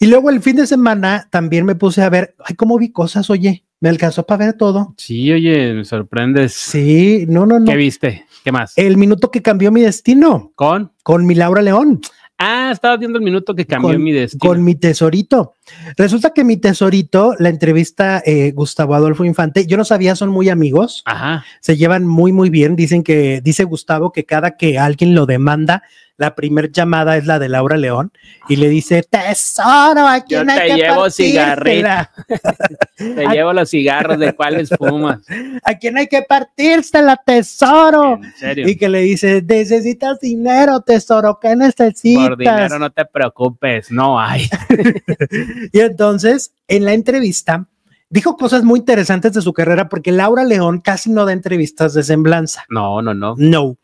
Y luego el fin de semana también me puse a ver, ay, cómo vi cosas, oye, me alcanzó para ver todo. Sí, oye, me sorprendes. Sí, no, no, no. ¿Qué viste? ¿Qué más? El minuto que cambió mi destino. ¿Con? Con mi Laura León. Ah, estaba viendo el minuto que cambió mi destino. Con mi tesorito. Resulta que mi tesorito, la entrevista eh, Gustavo Adolfo Infante, yo no sabía, son muy amigos. Ajá. Se llevan muy, muy bien. Dicen que, dice Gustavo que cada que alguien lo demanda, la primer llamada es la de Laura León y le dice, tesoro, ¿a quién que partir. te llevo cigarrita. te llevo los cigarros de cuál fumas. Aquí quién hay que partirse la tesoro? ¿En serio? Y que le dice, necesitas dinero, tesoro, ¿qué necesitas? Por dinero no te preocupes, no hay. y entonces, en la entrevista, dijo cosas muy interesantes de su carrera porque Laura León casi no da entrevistas de semblanza. No, no, no. No.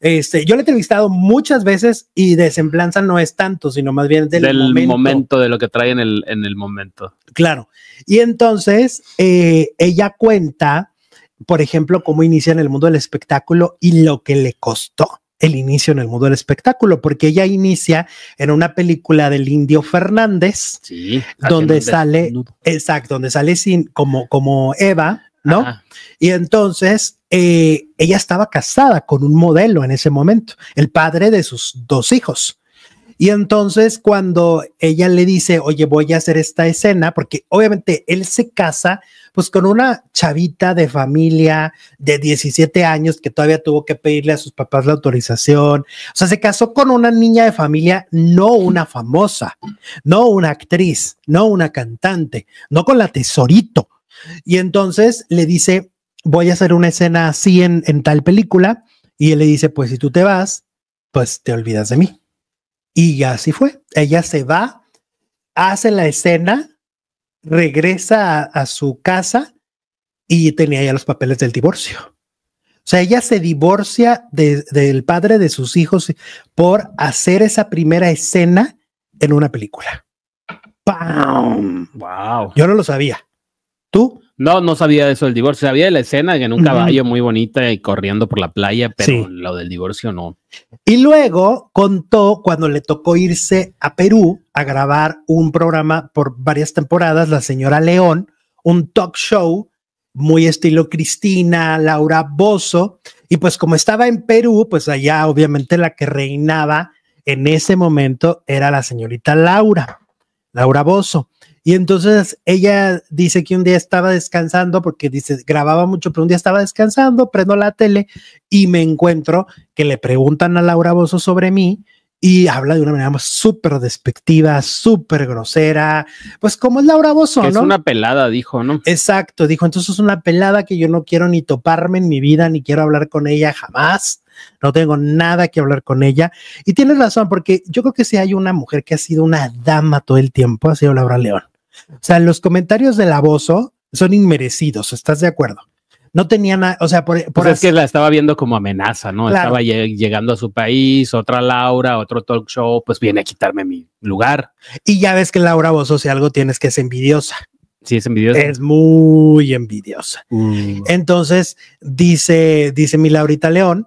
Este, yo la he entrevistado muchas veces y de semblanza no es tanto, sino más bien del, momento. de lo que trae en el, momento. Claro. Y entonces eh, ella cuenta, por ejemplo, cómo inicia en el mundo del espectáculo y lo que le costó el inicio en el mundo del espectáculo, porque ella inicia en una película del Indio Fernández, donde sale, exacto, donde sale sin, como, como Eva, ¿no? Y entonces eh, ella estaba casada con un modelo en ese momento, el padre de sus dos hijos. Y entonces cuando ella le dice, oye, voy a hacer esta escena, porque obviamente él se casa pues con una chavita de familia de 17 años que todavía tuvo que pedirle a sus papás la autorización. O sea, se casó con una niña de familia, no una famosa, no una actriz, no una cantante, no con la tesorito y entonces le dice, voy a hacer una escena así en, tal película. Y él le dice, pues si tú te vas, pues te olvidas de mí. Y así fue. Ella se va, hace la escena, regresa a, su casa y tenía ya los papeles del divorcio. O sea, ella se divorcia del padre de sus hijos por hacer esa primera escena en una película. ¡Pam! ¡Wow! Yo no lo sabía. ¿Tú? No, no sabía eso del divorcio. Sabía de la escena en un caballo muy bonita y corriendo por la playa, pero lo del divorcio no. Y luego contó cuando le tocó irse a Perú a grabar un programa por varias temporadas, la señora León, un talk show muy estilo Cristina, Laura Bozo. Y pues como estaba en Perú, pues allá obviamente la que reinaba en ese momento era la señorita Laura, Laura Bozo. Y entonces ella dice que un día estaba descansando, porque dice, grababa mucho, pero un día estaba descansando, prendo la tele y me encuentro que le preguntan a Laura Bozo sobre mí y habla de una manera súper despectiva, súper grosera, pues como es Laura Bozo, ¿no? Es una pelada, dijo, ¿no? Exacto, dijo, entonces es una pelada que yo no quiero ni toparme en mi vida, ni quiero hablar con ella jamás, no tengo nada que hablar con ella. Y tienes razón, porque yo creo que si hay una mujer que ha sido una dama todo el tiempo, ha sido Laura León. O sea, los comentarios del Bozo son inmerecidos, ¿estás de acuerdo? No tenía nada, o sea, por, pues es que la estaba viendo como amenaza, ¿no? Estaba llegando a su país, otra Laura, otro talk show, pues viene a quitarme mi lugar. Y ya ves que Laura Bozo, si algo tienes que es envidiosa. Sí, es envidiosa. Es muy envidiosa. Mm. Entonces, dice, dice mi Laurita León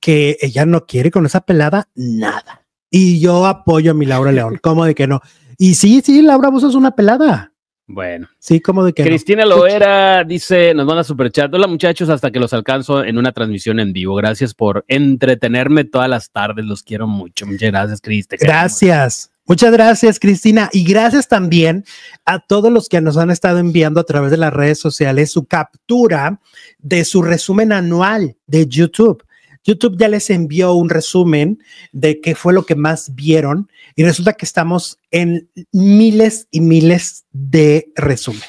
que ella no quiere con esa pelada nada. Y yo apoyo a mi Laura León. ¿Cómo de que no? Y sí, sí, Laura vos es una pelada. Bueno. Sí, como de que. Cristina Loera dice, nos manda superchar. Hola muchachos, hasta que los alcanzo en una transmisión en vivo. Gracias por entretenerme todas las tardes. Los quiero mucho. Muchas gracias, Cristina. Gracias. Muchas gracias, Cristina. Y gracias también a todos los que nos han estado enviando a través de las redes sociales su captura de su resumen anual de YouTube. YouTube ya les envió un resumen de qué fue lo que más vieron y resulta que estamos en miles y miles de resumen.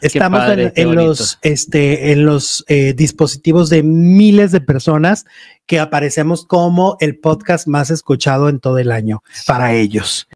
estamos en, los, este, en los eh, dispositivos de miles de personas que aparecemos como el podcast más escuchado en todo el año para ellos.